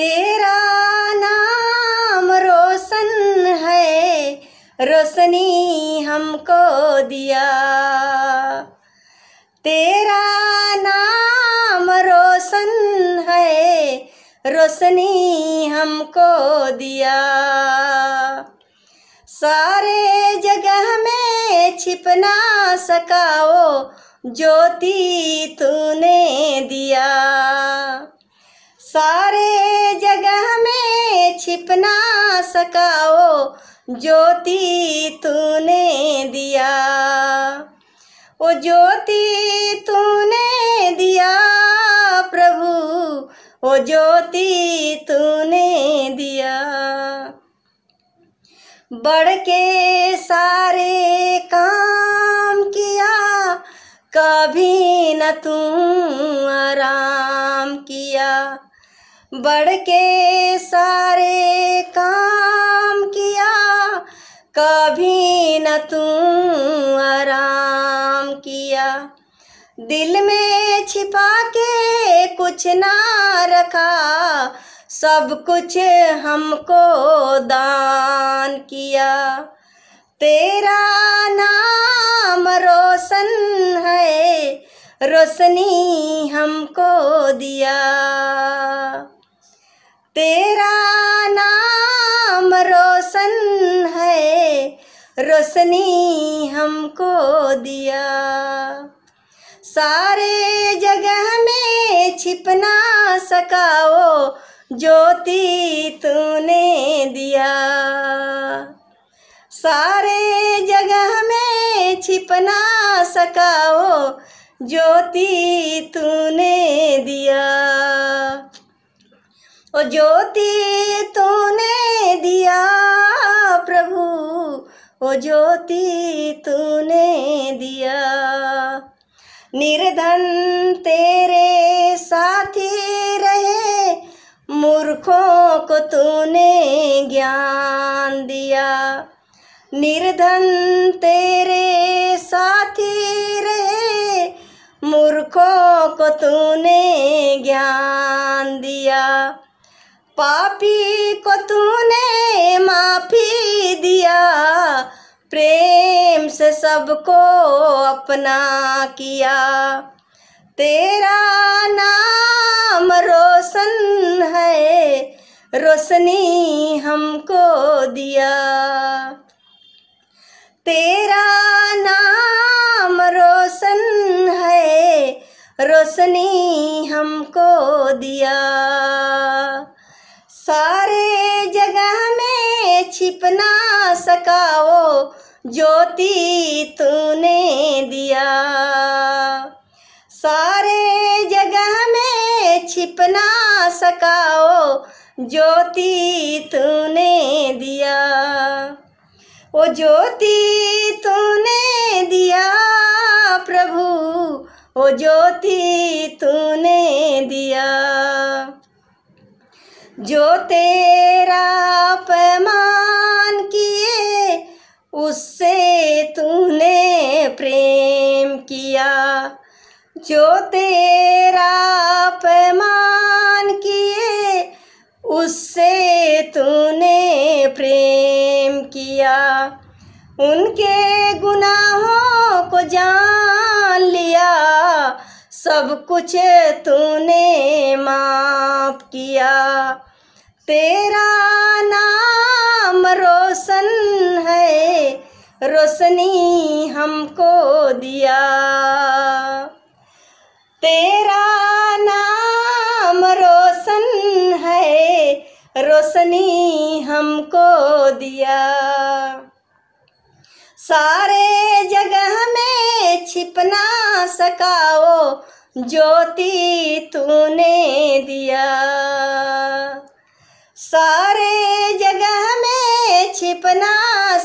तेरा नाम रोशन है रोशनी हमको दिया तेरा नाम रोशन है रोशनी हमको दिया सारे जगह में छिप ना सका वो ज्योति तूने दिया सारे छिप सका वो ज्योति तूने दिया वो ज्योति तूने दिया प्रभु वो ज्योति तूने दिया बढ़ के सारे काम किया कभी न तू बढ़ के सारे काम किया कभी न तू आराम किया दिल में छिपा के कुछ ना रखा सब कुछ हमको दान किया तेरा नाम रोशन है रोशनी हमको दिया तेरा नाम रोशन है रोशनी हमको दिया सारे जगह में छिपना सकाओ सका वो ज्योति तूने दिया सारे जगह में छिपना सकाओ सका वो ज्योति तूने दिया ओ ज्योति तूने दिया प्रभु ओ ज्योति तूने दिया निर्धन तेरे साथी रहे मूर्खों को तूने ज्ञान दिया निर्धन तेरे साथी रहे मूर्खों को तूने पापी को तूने माफी दिया प्रेम से सबको अपना किया तेरा नाम रोशन है रोशनी हमको दिया तेरा नाम रोशन है रोशनी हमको दिया सारे जगह में छिप ना सका वो ज्योति तूने दिया सारे जगह में छिप ना सका वो ज्योति तूने दिया वो ज्योति तूने दिया प्रभु वो ज्योति तूने दिया जो तेरा अपमान किए उससे तूने प्रेम किया जो तेरा अपमान किए उससे तूने प्रेम किया उनके गुनाहों को जान लिया सब कुछ तूने मान बहुत किया तेरा नाम रोशन है रोशनी हमको दिया तेरा नाम रोशन है रोशनी हमको दिया सारे जगह में छिपना सकाओ ज्योति तूने दिया सारे जगह में छिप ना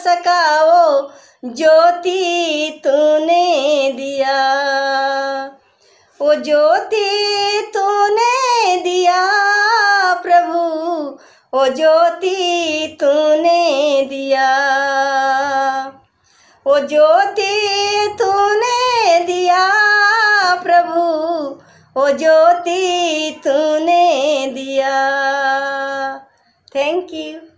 सका वो ज्योति तूने दिया वो ज्योति तूने दिया प्रभु वो ज्योति तूने दिया वो ज्योति तूने दिया प्रभु ओ ज्योति तूने दिया थैंक यू